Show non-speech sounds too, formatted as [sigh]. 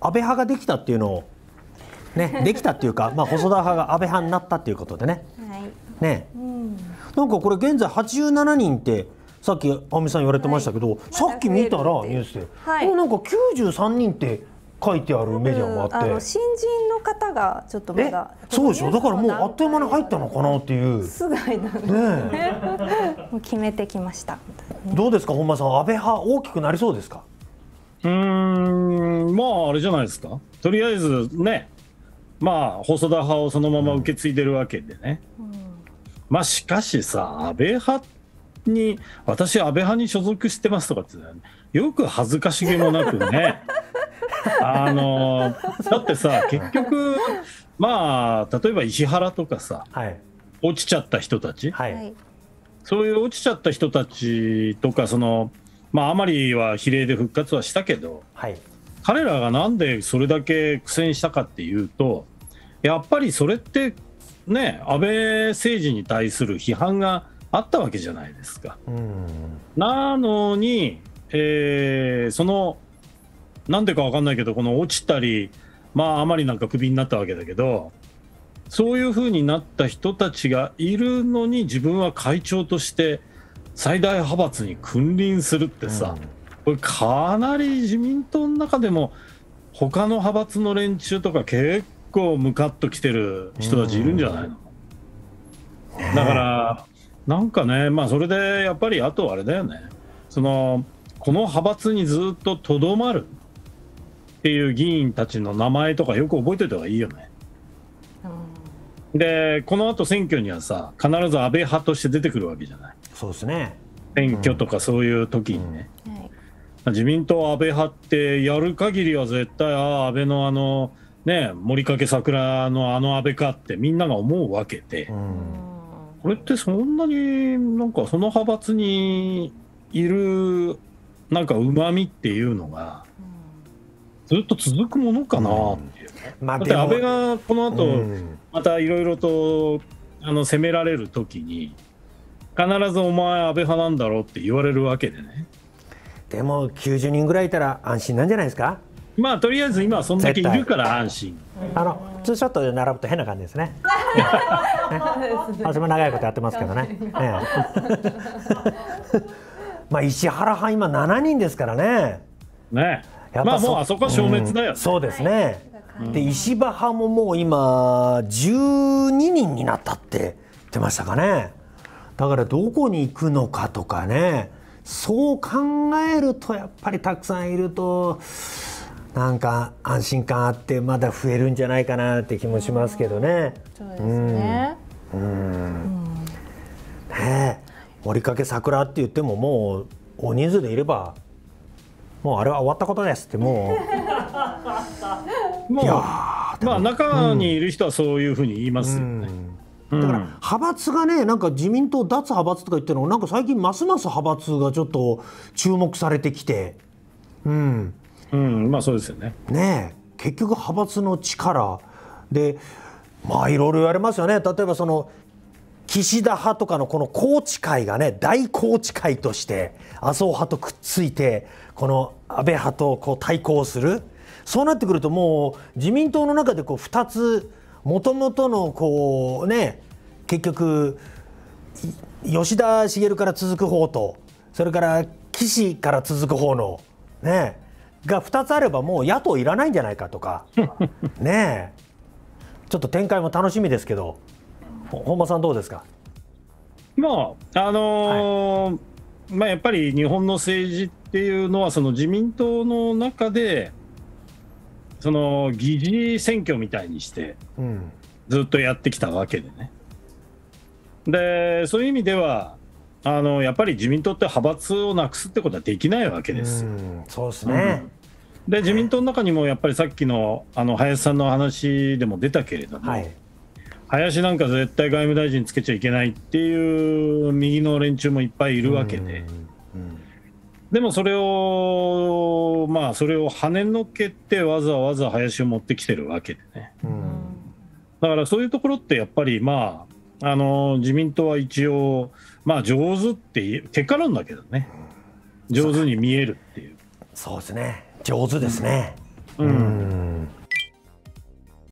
安倍派ができたっていうのを、ね、[laughs] できたっていうか、まあ、細田派が安倍派になったっていうことでね。はい、ね、うん、なんかこれ現在87人ってさっき亜美さん言われてましたけど、はい、さっき見たらニュースで、はい、なんか93人って書いてあるメディアもあって、うん、新人の方がちょっとまだそうでしょだからもうあっという間に入ったのかなっていうすぐ入ったねね [laughs] もう決めてきました、ね、どうですか本間さん安倍派大きくなりそうですかうんああれじゃないですかとりあえずねまあ細田派をそのまま受け継いでるわけでね、うん、まあしかしさ安倍派に私安倍派に所属してますとかってよく恥ずかしげもなくね [laughs] あのだってさ結局まあ例えば石原とかさ、はい、落ちちゃった人たち、はい、そういう落ちちゃった人たちとかそのまああまりは比例で復活はしたけど、はい、彼らがなんでそれだけ苦戦したかっていうと、やっぱりそれってね、安倍政治に対する批判があったわけじゃないですか。うん、なのに、えー、その、なんでか分かんないけど、この落ちたり、まあ、あまりなんかクビになったわけだけど、そういうふうになった人たちがいるのに、自分は会長として最大派閥に君臨するってさ、うんこれかなり自民党の中でも他の派閥の連中とか結構ムカッときてる人たちいるんじゃないの、だからなんかねまあそれでやっぱりあとあれだよねそのこの派閥にずっととどまるっていう議員たちの名前とかよく覚えておいた方がいいよね。でこのあと選挙にはさ必ず安倍派として出てくるわけじゃない。そうですね選挙とかそういう時にね。うんうん自民党安倍派ってやる限りは絶対、ああ、安倍のあの、ね、森掛桜のあの安倍かってみんなが思うわけで、うん、これってそんなになんかその派閥にいるなんかうまみっていうのが、ずっと続くものかなっていう、ね、うん、だって安倍がこの後、またいろいろとあの責められるときに、必ずお前安倍派なんだろうって言われるわけでね。でも90人ぐらいいたら安心なんじゃないですかまあとりあえず今はそんだけいるから安心あのツーショットで並ぶと変な感じですねね [laughs] 私も長いことやってますけどねね [laughs] まあ石原派今7人ですからねねやっぱ、まあ、もうあそこは消滅だよ、ねうん、そうですね、はい、で石破派ももう今12人になったって言ってましたかねだからどこに行くのかとかねそう考えるとやっぱりたくさんいるとなんか安心感あってまだ増えるんじゃないかなって気もしますけどね。うね。えん。り森かけ桜って言ってももう大人数でいればもうあれは終わったことですって [laughs] もう。いやまあ中にいる人はそういうふうに言いますよね。うんうんだから派閥がねなんか自民党脱派閥とか言ってるのなんか最近ますます派閥がちょっと注目されてきてうん、うん、まあそうですよね。ね結局派閥の力でまあいろいろ言われますよね例えばその岸田派とかのこの宏池会がね大宏池会として麻生派とくっついてこの安倍派とこう対抗するそうなってくるともう自民党の中でこう2つもともとのこうね結局吉田茂から続く方とそれから岸から続く方のねが2つあればもう野党いらないんじゃないかとか [laughs] ねちょっと展開も楽しみですけど本間さんどうですかまああのーはい、まあ、やっぱり日本の政治っていうのはその自民党の中でその議事選挙みたいにして、ずっとやってきたわけでね。でそういう意味ではあのやっぱり自民党って派閥をなくすってことはできないわけですよ。うそうですね、うん、で自民党の中にもやっぱりさっきのあの林さんの話でも出たけれども、はい、林なんか絶対外務大臣つけちゃいけないっていう右の連中もいっぱいいるわけで。うでもそれを、まあ、それを跳ねのけて、わざわざ林を持ってきてるわけでね。うん、だからそういうところって、やっぱり、まあ、あの自民党は一応、まあ、上手って、結果論だけどね、上手に見えるっていう。そうですね、上手ですね。うん、うん